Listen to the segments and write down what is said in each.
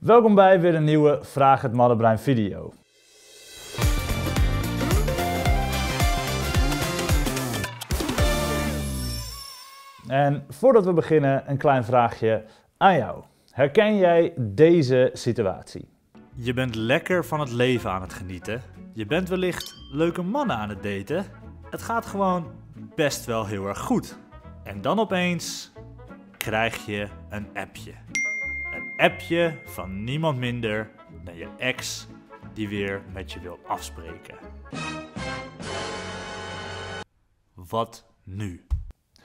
Welkom bij weer een nieuwe Vraag het Mannenbrein video. En voordat we beginnen, een klein vraagje aan jou. Herken jij deze situatie? Je bent lekker van het leven aan het genieten. Je bent wellicht leuke mannen aan het daten. Het gaat gewoon best wel heel erg goed. En dan opeens krijg je een appje appje van niemand minder dan je ex die weer met je wil afspreken. Wat nu?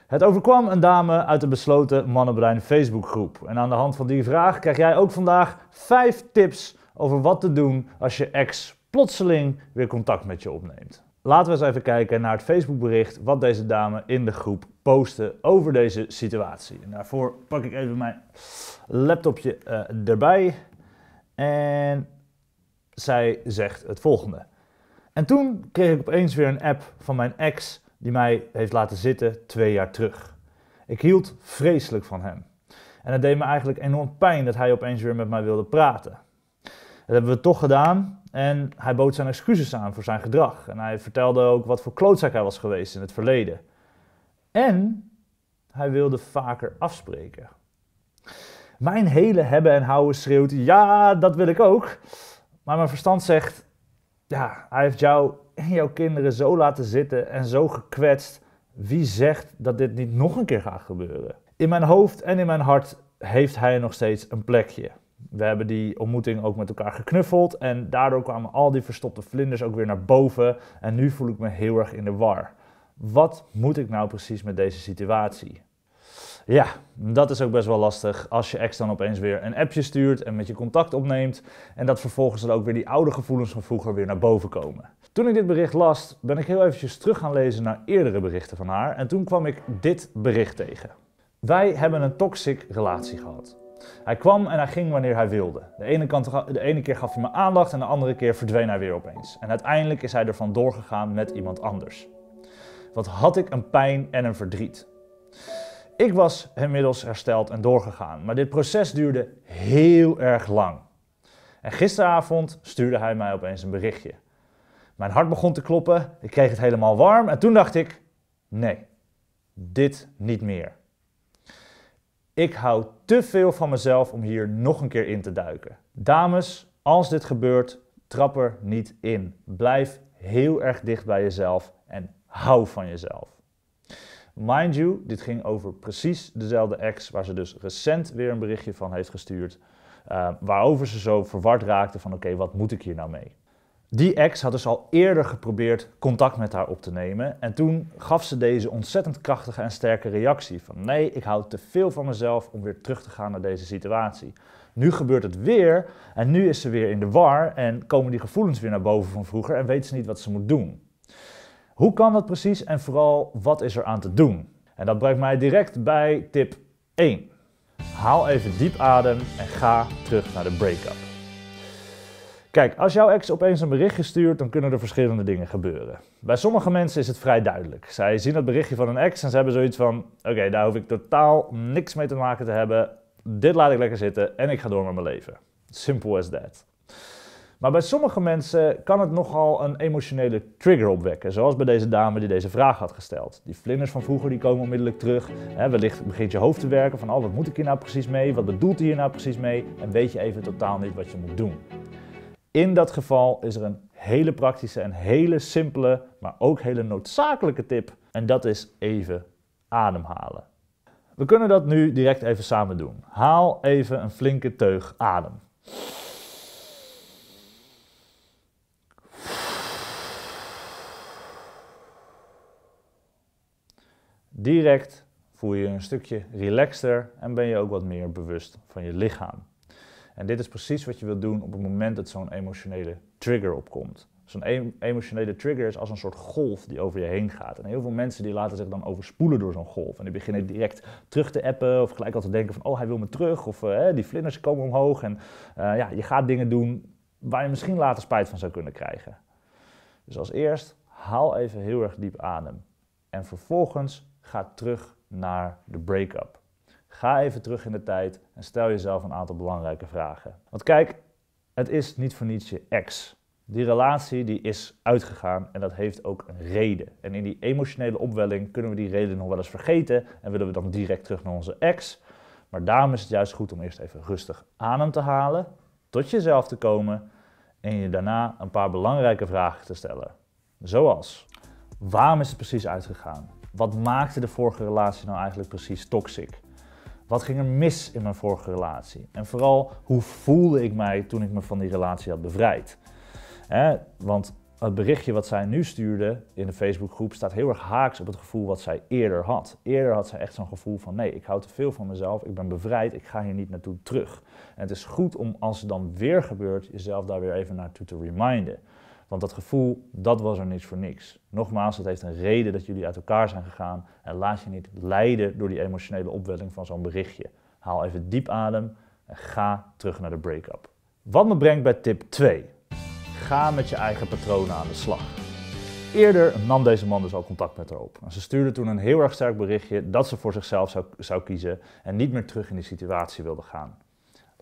Het overkwam een dame uit de besloten Mannenbrein Facebookgroep. En aan de hand van die vraag krijg jij ook vandaag 5 tips over wat te doen als je ex plotseling weer contact met je opneemt. Laten we eens even kijken naar het Facebookbericht wat deze dame in de groep posten over deze situatie. En daarvoor pak ik even mijn laptopje eh, erbij. En zij zegt het volgende. En toen kreeg ik opeens weer een app van mijn ex die mij heeft laten zitten twee jaar terug. Ik hield vreselijk van hem. En het deed me eigenlijk enorm pijn dat hij opeens weer met mij wilde praten. Dat hebben we toch gedaan en hij bood zijn excuses aan voor zijn gedrag. En hij vertelde ook wat voor klootzak hij was geweest in het verleden. En hij wilde vaker afspreken. Mijn hele hebben en houden schreeuwt: Ja, dat wil ik ook. Maar mijn verstand zegt: Ja, hij heeft jou en jouw kinderen zo laten zitten en zo gekwetst. Wie zegt dat dit niet nog een keer gaat gebeuren? In mijn hoofd en in mijn hart heeft hij nog steeds een plekje. We hebben die ontmoeting ook met elkaar geknuffeld en daardoor kwamen al die verstopte vlinders ook weer naar boven. En nu voel ik me heel erg in de war. Wat moet ik nou precies met deze situatie? Ja, dat is ook best wel lastig als je ex dan opeens weer een appje stuurt en met je contact opneemt en dat vervolgens dan ook weer die oude gevoelens van vroeger weer naar boven komen. Toen ik dit bericht las, ben ik heel eventjes terug gaan lezen naar eerdere berichten van haar en toen kwam ik dit bericht tegen. Wij hebben een toxic relatie gehad. Hij kwam en hij ging wanneer hij wilde. De ene, kant, de ene keer gaf hij me aandacht en de andere keer verdween hij weer opeens. En uiteindelijk is hij ervan doorgegaan met iemand anders. Wat had ik een pijn en een verdriet. Ik was inmiddels hersteld en doorgegaan, maar dit proces duurde heel erg lang. En gisteravond stuurde hij mij opeens een berichtje. Mijn hart begon te kloppen, ik kreeg het helemaal warm en toen dacht ik: nee, dit niet meer. Ik hou te veel van mezelf om hier nog een keer in te duiken. Dames, als dit gebeurt, trap er niet in. Blijf heel erg dicht bij jezelf en hou van jezelf. Mind you, dit ging over precies dezelfde ex waar ze dus recent weer een berichtje van heeft gestuurd. Eh, waarover ze zo verward raakte van oké, wat moet ik hier nou mee? Die ex had dus al eerder geprobeerd contact met haar op te nemen en toen gaf ze deze ontzettend krachtige en sterke reactie van nee, ik hou te veel van mezelf om weer terug te gaan naar deze situatie. Nu gebeurt het weer en nu is ze weer in de war en komen die gevoelens weer naar boven van vroeger en weet ze niet wat ze moet doen. Hoe kan dat precies en vooral wat is er aan te doen? En dat brengt mij direct bij tip 1. Haal even diep adem en ga terug naar de break-up. Kijk, als jouw ex opeens een berichtje stuurt, dan kunnen er verschillende dingen gebeuren. Bij sommige mensen is het vrij duidelijk. Zij zien het berichtje van een ex en ze hebben zoiets van: oké, daar hoef ik totaal niks mee te maken te hebben. Dit laat ik lekker zitten en ik ga door met mijn leven. Simple as that. Maar bij sommige mensen kan het nogal een emotionele trigger opwekken. Zoals bij deze dame die deze vraag had gesteld. Die vlinders van vroeger die komen onmiddellijk terug. wellicht begint je hoofd te werken van Al, oh, wat moet ik hier nou precies mee? Wat bedoelt hij hier nou precies mee? En weet je even totaal niet wat je moet doen. In dat geval is er een hele praktische en hele simpele, maar ook hele noodzakelijke tip. En dat is even ademhalen. We kunnen dat nu direct even samen doen. Haal even een flinke teug adem. Direct voel je je een stukje relaxter en ben je ook wat meer bewust van je lichaam. En dit is precies wat je wilt doen op het moment dat zo'n emotionele trigger opkomt. Zo'n e-, emotionele trigger is als een soort golf die over je heen gaat. En heel veel mensen die laten zich dan overspoelen door zo'n golf. En die beginnen direct terug te appen of gelijk al te denken van... oh, hij wil me terug of eh, die vlinders komen omhoog. En eh, ja, je gaat dingen doen waar je misschien later spijt van zou kunnen krijgen. Dus als eerst, haal even heel erg diep adem. En vervolgens Ga terug naar de break-up. Ga even terug in de tijd en stel jezelf een aantal belangrijke vragen. Want kijk, het is niet voor niets je ex. Die relatie die is uitgegaan en dat heeft ook een reden. En in die emotionele opwelling kunnen we die reden nog wel eens vergeten en willen we dan direct terug naar onze ex. Maar daarom is het juist goed om eerst even rustig adem te halen, tot jezelf te komen en je daarna een paar belangrijke vragen te stellen. Zoals, waarom is het precies uitgegaan? Wat maakte de vorige relatie nou eigenlijk precies toxic? Wat ging er mis in mijn vorige relatie? En vooral, hoe voelde ik mij toen ik me van die relatie had bevrijd? Hè? want het berichtje wat zij nu stuurde in de Facebookgroep staat heel erg haaks op het gevoel wat zij eerder had. Eerder had zij echt zo'n gevoel van nee, ik hou te veel van mezelf, ik ben bevrijd, ik ga hier niet naartoe terug. En het is goed om als het dan weer gebeurt, jezelf daar weer even naartoe te reminden. Want dat gevoel, dat was er niets voor niks. Nogmaals, dat heeft een reden dat jullie uit elkaar zijn gegaan. En laat je niet leiden door die emotionele opwelling van zo'n berichtje. Haal even diep adem en ga terug naar de break-up. Wat me brengt bij tip 2. Ga met je eigen patronen aan de slag. Eerder nam deze man dus al contact met haar op. En ze stuurde toen een heel erg sterk berichtje dat ze voor zichzelf zou, zou kiezen en niet meer terug in die situatie wilde gaan.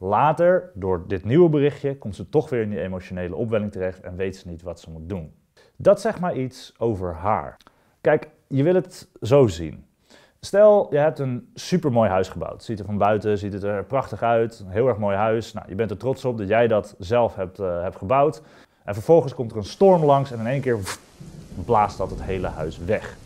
Later, door dit nieuwe berichtje, komt ze toch weer in die emotionele opwelling terecht en weet ze niet wat ze moet doen. Dat zegt maar iets over haar. Kijk, je wil het zo zien. Stel, je hebt een supermooi huis gebouwd. Ziet er van buiten, ziet het er prachtig uit. Een heel erg mooi huis. Nou, je bent er trots op dat jij dat zelf hebt, eh, hebt gebouwd. En vervolgens komt er een storm langs en in één keer blaast dat het hele huis weg.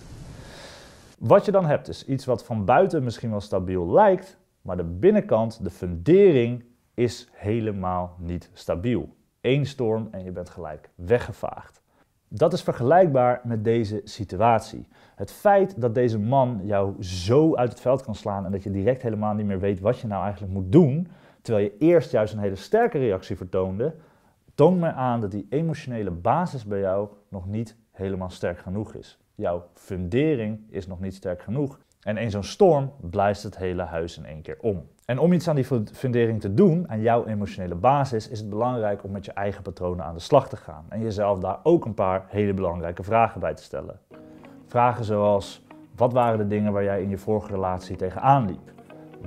Wat je dan hebt is iets wat van buiten misschien wel stabiel lijkt, maar de binnenkant, de fundering, is helemaal niet stabiel. Eén storm en je bent gelijk weggevaagd. Dat is vergelijkbaar met deze situatie. Het feit dat deze man jou zo uit het veld kan slaan en dat je direct helemaal niet meer weet wat je nou eigenlijk moet doen, terwijl je eerst juist een hele sterke reactie vertoonde, toont mij aan dat die emotionele basis bij jou nog niet helemaal sterk genoeg is. Jouw fundering is nog niet sterk genoeg. En in zo'n storm blijft het hele huis in één keer om. En om iets aan die fundering te doen, aan jouw emotionele basis, is het belangrijk om met je eigen patronen aan de slag te gaan. En jezelf daar ook een paar hele belangrijke vragen bij te stellen. Vragen zoals: wat waren de dingen waar jij in je vorige relatie tegenaan liep?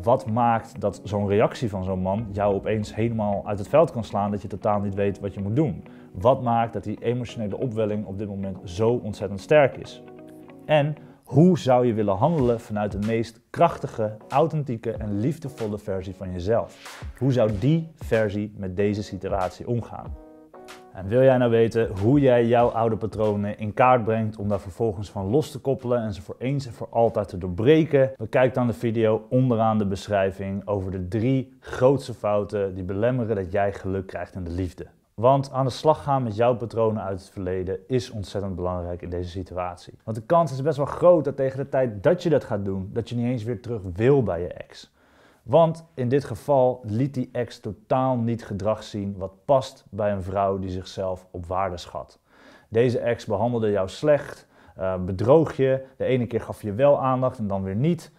Wat maakt dat zo'n reactie van zo'n man jou opeens helemaal uit het veld kan slaan dat je totaal niet weet wat je moet doen? Wat maakt dat die emotionele opwelling op dit moment zo ontzettend sterk is? En hoe zou je willen handelen vanuit de meest krachtige, authentieke en liefdevolle versie van jezelf? Hoe zou die versie met deze situatie omgaan? En wil jij nou weten hoe jij jouw oude patronen in kaart brengt om daar vervolgens van los te koppelen en ze voor eens en voor altijd te doorbreken? Bekijk dan de video onderaan de beschrijving over de drie grootste fouten die belemmeren dat jij geluk krijgt in de liefde. Want aan de slag gaan met jouw patronen uit het verleden is ontzettend belangrijk in deze situatie. Want de kans is best wel groot dat tegen de tijd dat je dat gaat doen, dat je niet eens weer terug wil bij je ex. Want in dit geval liet die ex totaal niet gedrag zien wat past bij een vrouw die zichzelf op waarde schat. Deze ex behandelde jou slecht, eh, bedroog je, de ene keer gaf je wel aandacht en dan weer niet.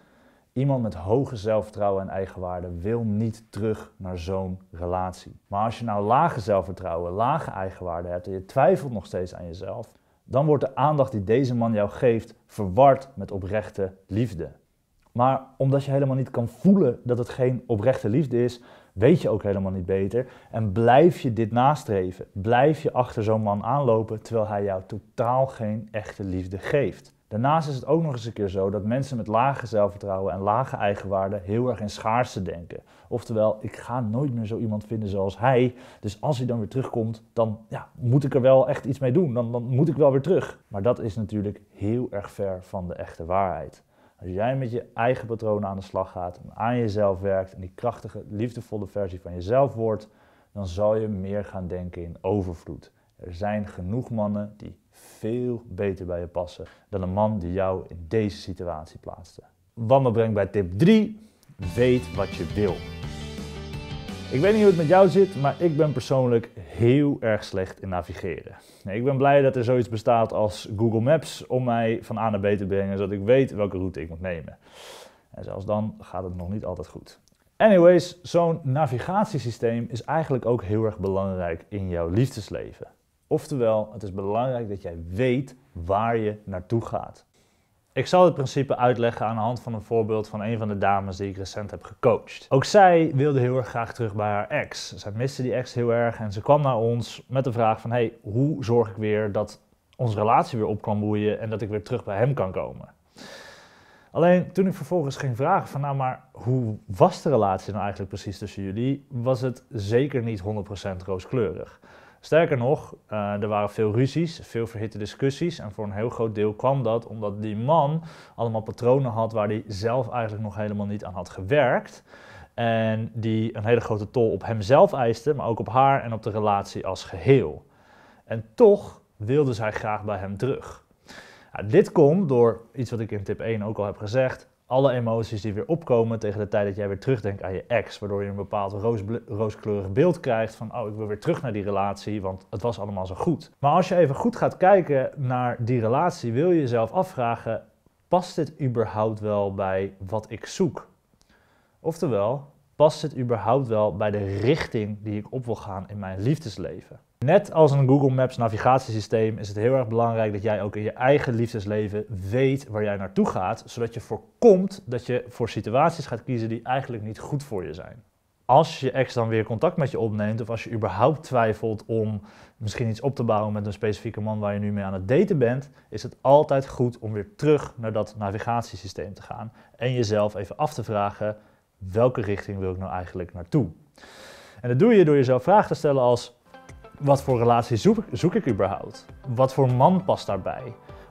Iemand met hoge zelfvertrouwen en eigenwaarde wil niet terug naar zo'n relatie. Maar als je nou lage zelfvertrouwen, lage eigenwaarde hebt en je twijfelt nog steeds aan jezelf, dan wordt de aandacht die deze man jou geeft verward met oprechte liefde. Maar omdat je helemaal niet kan voelen dat het geen oprechte liefde is, weet je ook helemaal niet beter en blijf je dit nastreven. Blijf je achter zo'n man aanlopen terwijl hij jou totaal geen echte liefde geeft. Daarnaast is het ook nog eens een keer zo dat mensen met lage zelfvertrouwen en lage eigenwaarde heel erg in schaarste denken. Oftewel, ik ga nooit meer zo iemand vinden zoals hij. Dus als hij dan weer terugkomt, dan ja, moet ik er wel echt iets mee doen. Dan, dan moet ik wel weer terug. Maar dat is natuurlijk heel erg ver van de echte waarheid. Als jij met je eigen patronen aan de slag gaat aan jezelf werkt en die krachtige, liefdevolle versie van jezelf wordt, dan zal je meer gaan denken in overvloed. Er zijn genoeg mannen die veel beter bij je passen dan een man die jou in deze situatie plaatste. Wat me brengt bij tip 3. Weet wat je wil. Ik weet niet hoe het met jou zit, maar ik ben persoonlijk heel erg slecht in navigeren. Ik ben blij dat er zoiets bestaat als Google Maps om mij van A naar B te brengen, zodat ik weet welke route ik moet nemen. En zelfs dan gaat het nog niet altijd goed. Anyways, zo'n navigatiesysteem is eigenlijk ook heel erg belangrijk in jouw liefdesleven. Oftewel, het is belangrijk dat jij weet waar je naartoe gaat. Ik zal het principe uitleggen aan de hand van een voorbeeld van een van de dames die ik recent heb gecoacht. Ook zij wilde heel erg graag terug bij haar ex. Zij miste die ex heel erg en ze kwam naar ons met de vraag van... hey, hoe zorg ik weer dat onze relatie weer op kan boeien en dat ik weer terug bij hem kan komen? Alleen toen ik vervolgens ging vragen van nou maar hoe was de relatie nou eigenlijk precies tussen jullie, was het zeker niet 100% rooskleurig. Sterker nog, eh, er waren veel ruzies, veel verhitte discussies. En voor een heel groot deel kwam dat omdat die man allemaal patronen had waar hij zelf eigenlijk nog helemaal niet aan had gewerkt. En die een hele grote tol op hemzelf eiste, maar ook op haar en op de relatie als geheel. En toch wilde zij graag bij hem terug. dit komt door iets wat ik in tip 1 ook al heb gezegd alle emoties die weer opkomen tegen de tijd dat jij weer terugdenkt aan je ex. Waardoor je een bepaald rooskleurig beeld krijgt van, oh, ik wil weer terug naar die relatie, want het was allemaal zo goed. Maar als je even goed gaat kijken naar die relatie, wil je jezelf afvragen, past dit überhaupt wel bij wat ik zoek? Oftewel, past dit überhaupt wel bij de richting die ik op wil gaan in mijn liefdesleven? Net als een Google Maps navigatiesysteem is het heel erg belangrijk dat jij ook in je eigen liefdesleven weet waar jij naartoe gaat, zodat je voorkomt dat je voor situaties gaat kiezen die eigenlijk niet goed voor je zijn. Als je ex dan weer contact met je opneemt of als je überhaupt twijfelt om misschien iets op te bouwen met een specifieke man waar je nu mee aan het daten bent, is het altijd goed om weer terug naar dat navigatiesysteem te gaan en jezelf even af te vragen welke richting wil ik nou eigenlijk naartoe. En dat doe je door jezelf vragen te stellen als wat voor relatie zoek, zoek ik überhaupt? Wat voor man past daarbij?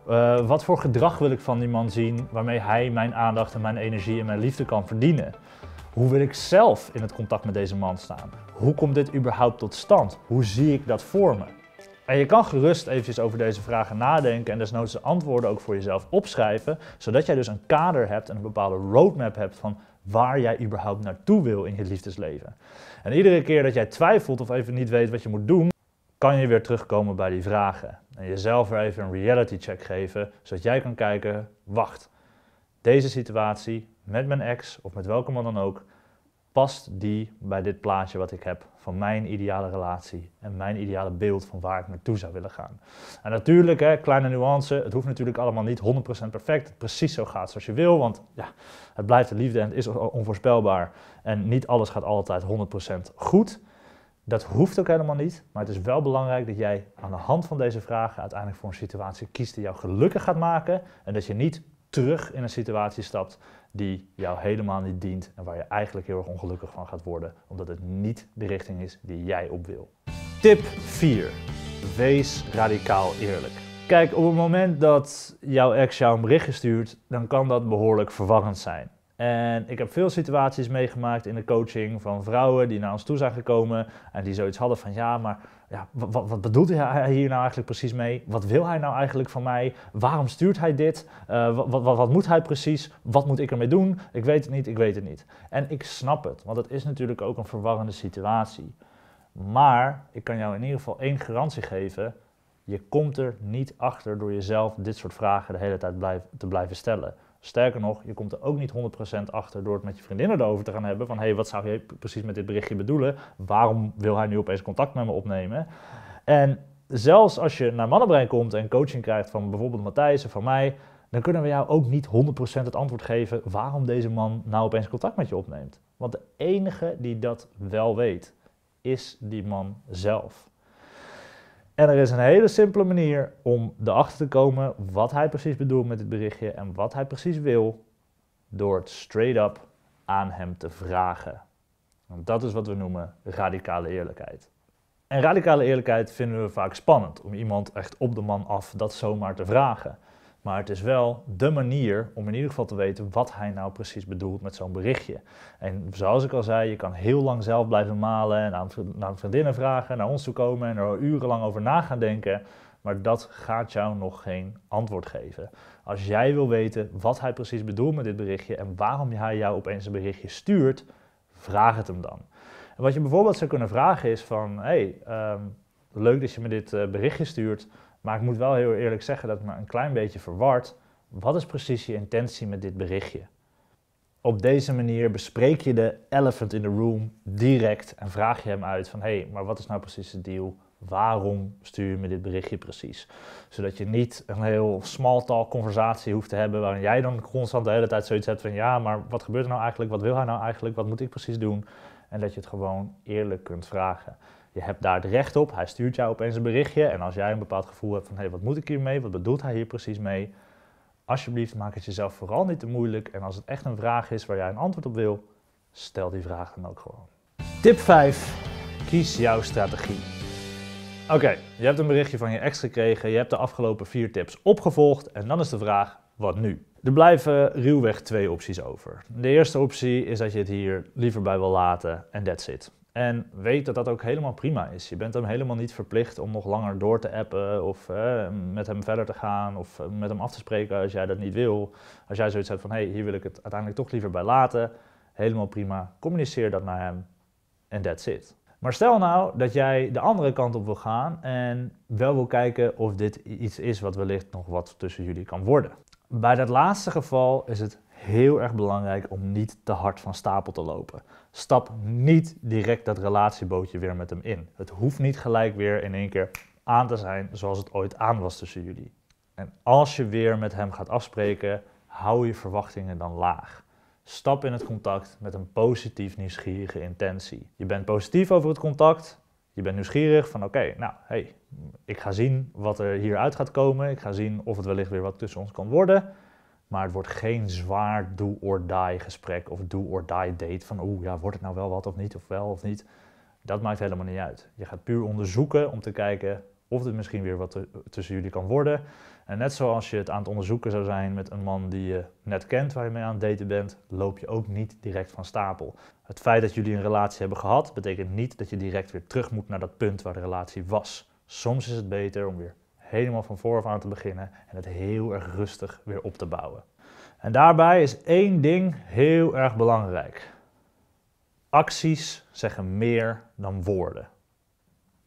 Eh, wat voor gedrag wil ik van die man zien waarmee hij mijn aandacht en mijn energie en mijn liefde kan verdienen? Hoe wil ik zelf in het contact met deze man staan? Hoe komt dit überhaupt tot stand? Hoe zie ik dat voor me? En je kan gerust eventjes over deze vragen nadenken en desnoods de antwoorden ook voor jezelf opschrijven, zodat jij dus een kader hebt en een bepaalde roadmap hebt van waar jij überhaupt naartoe wil in je liefdesleven. En iedere keer dat jij twijfelt of even niet weet wat je moet doen, kan je weer terugkomen bij die vragen. En jezelf weer even een reality check geven, zodat jij kan kijken, wacht, deze situatie met mijn ex of met welke man dan ook, past die bij dit plaatje wat ik heb van mijn ideale relatie en mijn ideale beeld van waar ik naartoe zou willen gaan. En natuurlijk, hè, kleine nuance, het hoeft natuurlijk allemaal niet 100% perfect, het precies zo gaat zoals je wil, want ja, het blijft de liefde en het is onvoorspelbaar en niet alles gaat altijd 100% goed. Dat hoeft ook helemaal niet, maar het is wel belangrijk dat jij aan de hand van deze vragen uiteindelijk voor een situatie kiest die jou gelukkig gaat maken en dat je niet terug in een situatie stapt die jou helemaal niet dient en waar je eigenlijk heel erg ongelukkig van gaat worden, omdat het niet de richting is die jij op wil. Tip 4. Wees radicaal eerlijk. Kijk, op het moment dat jouw ex jou een berichtje stuurt, dan kan dat behoorlijk verwarrend zijn. En ik heb veel situaties meegemaakt in de coaching van vrouwen die naar ons toe zijn gekomen en die zoiets hadden van ja, maar ja, wat, wat bedoelt hij hier nou eigenlijk precies mee? Wat wil hij nou eigenlijk van mij? Waarom stuurt hij dit? wat, eh, wat, wat, moet hij precies? Wat moet ik ermee doen? Ik weet het niet, ik weet het niet. En ik snap het, want het is natuurlijk ook een verwarrende situatie. Maar ik kan jou in ieder geval één garantie geven. Je komt er niet achter door jezelf dit soort vragen de hele tijd te blijven stellen. Sterker nog, je komt er ook niet 100% achter door het met je vriendinnen erover te gaan hebben. Van hé, hey, wat zou je precies met dit berichtje bedoelen? Waarom wil hij nu opeens contact met me opnemen? En zelfs als je naar Mannenbrein komt en coaching krijgt van bijvoorbeeld Matthijs of van mij, dan kunnen we jou ook niet 100% het antwoord geven waarom deze man nou opeens contact met je opneemt. Want de enige die dat wel weet, is die man zelf. En er is een hele simpele manier om erachter te komen wat hij precies bedoelt met dit berichtje en wat hij precies wil, door het straight up aan hem te vragen. Want dat is wat we noemen radicale eerlijkheid. En radicale eerlijkheid vinden we vaak spannend om iemand echt op de man af dat zomaar te vragen. Maar het is wel de manier om in ieder geval te weten wat hij nou precies bedoelt met zo'n berichtje. En zoals ik al zei, je kan heel lang zelf blijven malen en aan, vriendinnen vragen, naar ons toe komen en er urenlang over na gaan denken. Maar dat gaat jou nog geen antwoord geven. Als jij wil weten wat hij precies bedoelt met dit berichtje en waarom hij jou opeens een berichtje stuurt, vraag het hem dan. En wat je bijvoorbeeld zou kunnen vragen is van, hey, ehm, leuk dat je me dit eh, berichtje stuurt. Maar ik moet wel heel eerlijk zeggen dat het me een klein beetje verward. Wat is precies je intentie met dit berichtje? Op deze manier bespreek je de elephant in the room direct en vraag je hem uit van hé, hey, maar wat is nou precies de deal? Waarom stuur je me dit berichtje precies? Zodat je niet een heel small talk conversatie hoeft te hebben waarin jij dan constant de hele tijd zoiets hebt van ja, maar wat gebeurt er nou eigenlijk? Wat wil hij nou eigenlijk? Wat moet ik precies doen? En dat je het gewoon eerlijk kunt vragen. Je hebt daar het recht op. Hij stuurt jou opeens een berichtje. En als jij een bepaald gevoel hebt van hé, hey, wat moet ik hiermee? Wat bedoelt hij hier precies mee? Alsjeblieft, maak het jezelf vooral niet te moeilijk. En als het echt een vraag is waar jij een antwoord op wil, stel die vraag dan ook gewoon. Tip 5. Kies jouw strategie. Oké, je hebt een berichtje van je ex gekregen. Je hebt de afgelopen vier tips opgevolgd. En dan is de vraag: wat nu? Er blijven ruwweg twee opties over. De eerste optie is dat je het hier liever bij wil laten en that's it. En weet dat dat ook helemaal prima is. Je bent hem helemaal niet verplicht om nog langer door te appen of eh, met hem verder te gaan of eh, met hem af te spreken als jij dat niet wil. Als jij zoiets hebt van hé, hey, hier wil ik het uiteindelijk toch liever bij laten. Helemaal prima. Communiceer dat naar hem en that's it. Maar stel nou dat jij de andere kant op wil gaan en wel wil kijken of dit iets is wat wellicht nog wat tussen jullie kan worden. Bij dat laatste geval is het heel erg belangrijk om niet te hard van stapel te lopen. Stap niet direct dat relatiebootje weer met hem in. Het hoeft niet gelijk weer in één keer aan te zijn zoals het ooit aan was tussen jullie. En als je weer met hem gaat afspreken, hou je verwachtingen dan laag. Stap in het contact met een positief nieuwsgierige intentie. Je bent positief over het contact. Je bent nieuwsgierig van oké, nou hey, ik ga zien wat er hieruit gaat komen. Ik ga zien of het wellicht weer wat tussen ons kan worden. Maar het wordt geen zwaar do or die gesprek of do or die date van oeh ja, wordt het nou wel wat of niet of wel of niet. Dat maakt helemaal niet uit. Je gaat puur onderzoeken om te kijken of er misschien weer wat tussen jullie kan worden. En net zoals je het aan het onderzoeken zou zijn met een man die je net kent, waar je mee aan het daten bent, loop je ook niet direct van stapel. Het feit dat jullie een relatie hebben gehad, betekent niet dat je direct weer terug moet naar dat punt waar de relatie was. Soms is het beter om weer helemaal van vooraf aan te beginnen en het heel erg rustig weer op te bouwen. En daarbij is één ding heel erg belangrijk. Acties zeggen meer dan woorden.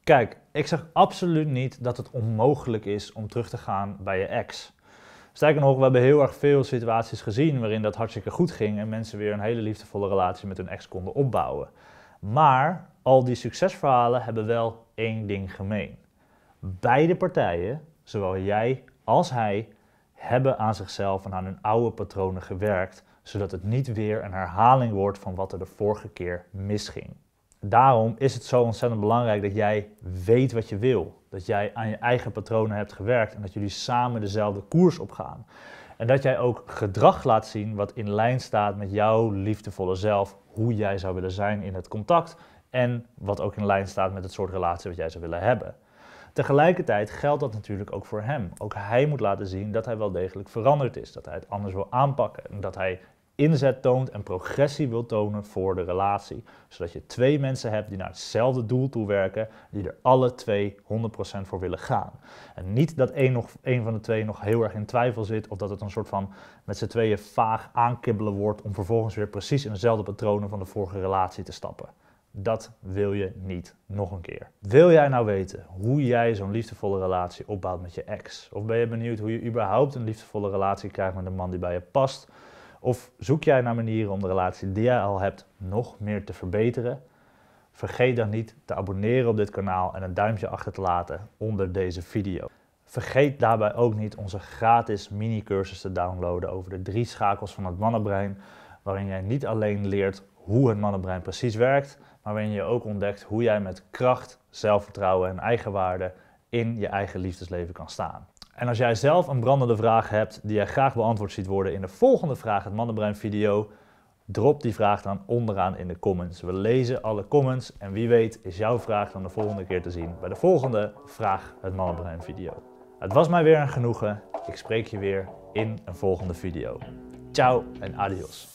Kijk, ik zeg absoluut niet dat het onmogelijk is om terug te gaan bij je ex. Sterker nog, we hebben heel erg veel situaties gezien waarin dat hartstikke goed ging en mensen weer een hele liefdevolle relatie met hun ex konden opbouwen. Maar al die succesverhalen hebben wel één ding gemeen. Beide partijen, zowel jij als hij, hebben aan zichzelf en aan hun oude patronen gewerkt, zodat het niet weer een herhaling wordt van wat er de vorige keer misging. Daarom is het zo ontzettend belangrijk dat jij weet wat je wil. Dat jij aan je eigen patronen hebt gewerkt en dat jullie samen dezelfde koers opgaan. En dat jij ook gedrag laat zien wat in lijn staat met jouw liefdevolle zelf, hoe jij zou willen zijn in het contact en wat ook in lijn staat met het soort relatie wat jij zou willen hebben. Tegelijkertijd geldt dat natuurlijk ook voor hem. Ook hij moet laten zien dat hij wel degelijk veranderd is, dat hij het anders wil aanpakken en dat hij inzet toont en progressie wil tonen voor de relatie. Zodat je twee mensen hebt die naar hetzelfde doel toe werken, die er alle twee 100% voor willen gaan. En niet dat één nog, één van de twee nog heel erg in twijfel zit of dat het een soort van met z'n tweeën vaag aankibbelen wordt om vervolgens weer precies in dezelfde patronen van de vorige relatie te stappen. Dat wil je niet nog een keer. Wil jij nou weten hoe jij zo'n liefdevolle relatie opbouwt met je ex? Of ben je benieuwd hoe je überhaupt een liefdevolle relatie krijgt met een man die bij je past? Of zoek jij naar manieren om de relatie die jij al hebt nog meer te verbeteren? Vergeet dan niet te abonneren op dit kanaal en een duimpje achter te laten onder deze video. Vergeet daarbij ook niet onze gratis mini-cursus te downloaden over de drie schakels van het mannenbrein, waarin jij niet alleen leert hoe het mannenbrein precies werkt, maar waarin je ook ontdekt hoe jij met kracht, zelfvertrouwen en eigenwaarde in je eigen liefdesleven kan staan. En als jij zelf een brandende vraag hebt die jij graag beantwoord ziet worden in de volgende Vraag het Mannenbrein video, drop die vraag dan onderaan in de comments. We lezen alle comments en wie weet is jouw vraag dan de volgende keer te zien bij de volgende Vraag het Mannenbrein video. Het was mij weer een genoegen. Ik spreek je weer in een volgende video. Ciao en adios.